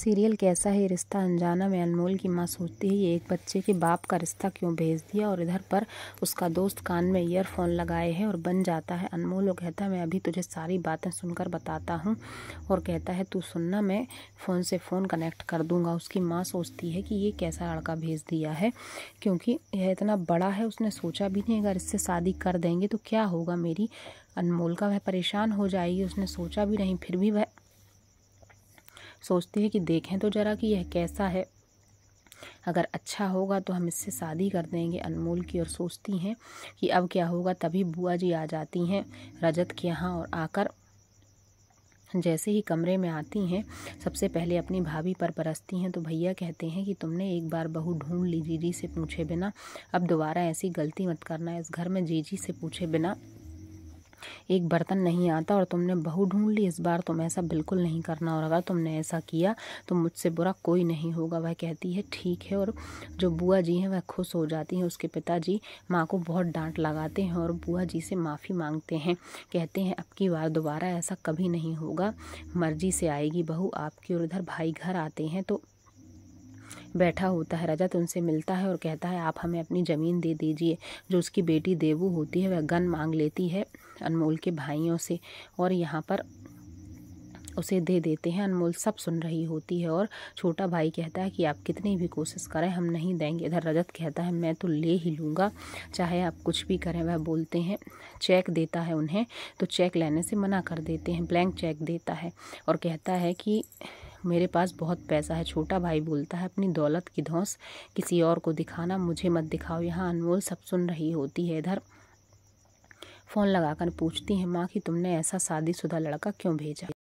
serial कैसा है रिश्ता अनजाना में अनमोल की माँ सोचती है ये एक बच्चे के बाप का रिश्ता क्यों भेज दिया और इधर पर उसका दोस्त कान में ईयरफोन लगाए है और बन जाता है अनमोल वो कहता है मैं अभी तुझे सारी बातें सुनकर बताता हूँ और कहता है तू सुनना मैं फ़ोन से फ़ोन कनेक्ट कर दूँगा उसकी माँ सोचती है कि ये कैसा लड़का भेज दिया है क्योंकि यह इतना बड़ा है उसने सोचा भी नहीं अगर इससे शादी कर देंगे तो क्या होगा मेरी अनमोल का वह परेशान हो जाएगी उसने सोचा भी नहीं फिर भी वह सोचती है कि देखें तो ज़रा कि यह कैसा है अगर अच्छा होगा तो हम इससे शादी कर देंगे अनमोल की और सोचती हैं कि अब क्या होगा तभी बुआ जी आ जाती हैं रजत के यहाँ और आकर जैसे ही कमरे में आती हैं सबसे पहले अपनी भाभी पर बरसती हैं तो भैया कहते हैं कि तुमने एक बार बहू ढूंढ ली जीजी से पूछे बिना अब दोबारा ऐसी गलती मत करना इस घर में जीजी से पूछे बिना एक बर्तन नहीं आता और तुमने बहू ढूंढ ली इस बार तुम ऐसा बिल्कुल नहीं करना और अगर तुमने ऐसा किया तो मुझसे बुरा कोई नहीं होगा वह कहती है ठीक है और जो बुआ जी हैं वह खुश हो जाती हैं उसके पिताजी माँ को बहुत डांट लगाते हैं और बुआ जी से माफ़ी मांगते हैं कहते हैं अब की बार दोबारा ऐसा कभी नहीं होगा मर्जी से आएगी बहू आपकी और उधर भाई घर आते हैं तो बैठा होता है रजत उनसे मिलता है और कहता है आप हमें अपनी ज़मीन दे दीजिए जो उसकी बेटी देवू होती है वह गन मांग लेती है अनमोल के भाइयों से और यहाँ पर उसे दे देते हैं अनमोल सब सुन रही होती है और छोटा भाई कहता है कि आप कितनी भी कोशिश करें हम नहीं देंगे इधर रजत कहता है मैं तो ले ही लूँगा चाहे आप कुछ भी करें वह बोलते हैं चेक देता है उन्हें तो चेक लेने से मना कर देते हैं ब्लैंक चेक देता है और कहता है कि मेरे पास बहुत पैसा है छोटा भाई बोलता है अपनी दौलत की धौस किसी और को दिखाना मुझे मत दिखाओ यहाँ अनमोल सब सुन रही होती है इधर फ़ोन लगाकर पूछती हैं माँ कि तुमने ऐसा शादीशुदा लड़का क्यों भेजा